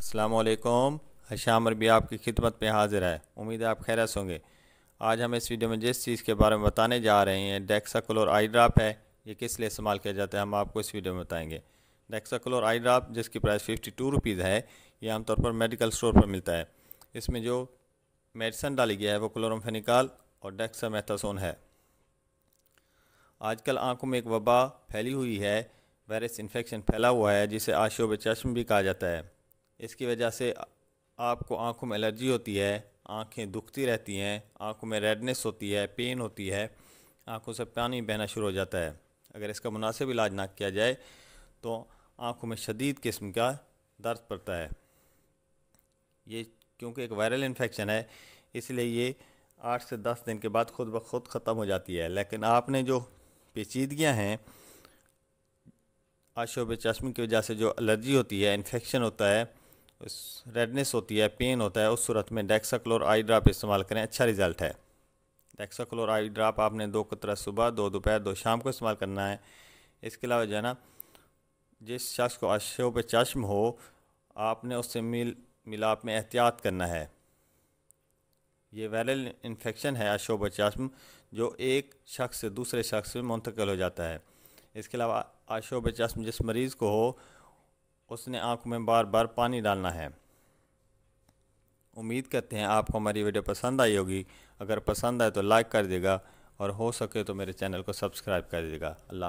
असलकम हशाम अरबी आपकी खिदमत में हाजिर है उम्मीद है आप खैरस होंगे आज हम इस वीडियो में जिस चीज़ के बारे में बताने जा रहे हैं डेक्साक्लोर आई ड्राप है ये किस लिए इस्तेमाल किया जाता है हम आपको इस वीडियो में बताएंगे डेक्साक्लोर आई ड्राप जिसकी प्राइस फिफ्टी टू रुपीज़ है ये आमतौर पर मेडिकल स्टोर पर मिलता है इसमें जो मेडिसन डाली गया है वो क्लोरमफेनिकाल और डेक्सा डेक्सामेथासोन है आजकल आंखों में एक वबा फैली हुई है वायरस इन्फेक्शन फैला हुआ है जिसे आशोब चश्म भी कहा जाता है इसकी वजह से आपको आँखों में एलर्जी होती है आँखें दुखती रहती हैं आँखों में रेडनेस होती है पेन होती है आँखों से पानी बहना शुरू हो जाता है अगर इसका मुनासिब इलाज ना किया जाए तो आँखों में शदीद किस्म का दर्द पड़ता है ये क्योंकि एक वायरल इन्फेक्शन है इसलिए ये आठ से दस दिन के बाद खुद ब खुद ख़त्म हो जाती है लेकिन आपने जो पेचीदगियाँ हैं आशोब चश्मे की वजह से जो एलर्जी होती है इन्फेक्शन होता है रेडनेस होती है पेन होता है उस सूरत में डेक्साक्लोर आई ड्राप इस्तेमाल करें अच्छा रिजल्ट है डेक्साक्लोर आई ड्राप आपने दो कतरा सुबह दो दोपहर दो शाम को इस्तेमाल करना है इसके अलावा जो है ना जिस शख्स को अशों पर चश्म हो आपने उससे मिल मिलाप में एहतियात करना है ये वायरल इन्फेक्शन है अशो पर चश्म जो एक शख्स से दूसरे शख्स में मुंतकिल हो जाता है इसके अलावा आशोब चश्म जिस मरीज़ को हो उसने आंखों में बार बार पानी डालना है उम्मीद करते हैं आपको हमारी वीडियो पसंद आई होगी अगर पसंद आए तो लाइक कर देगा और हो सके तो मेरे चैनल को सब्सक्राइब कर देगा अल्लाह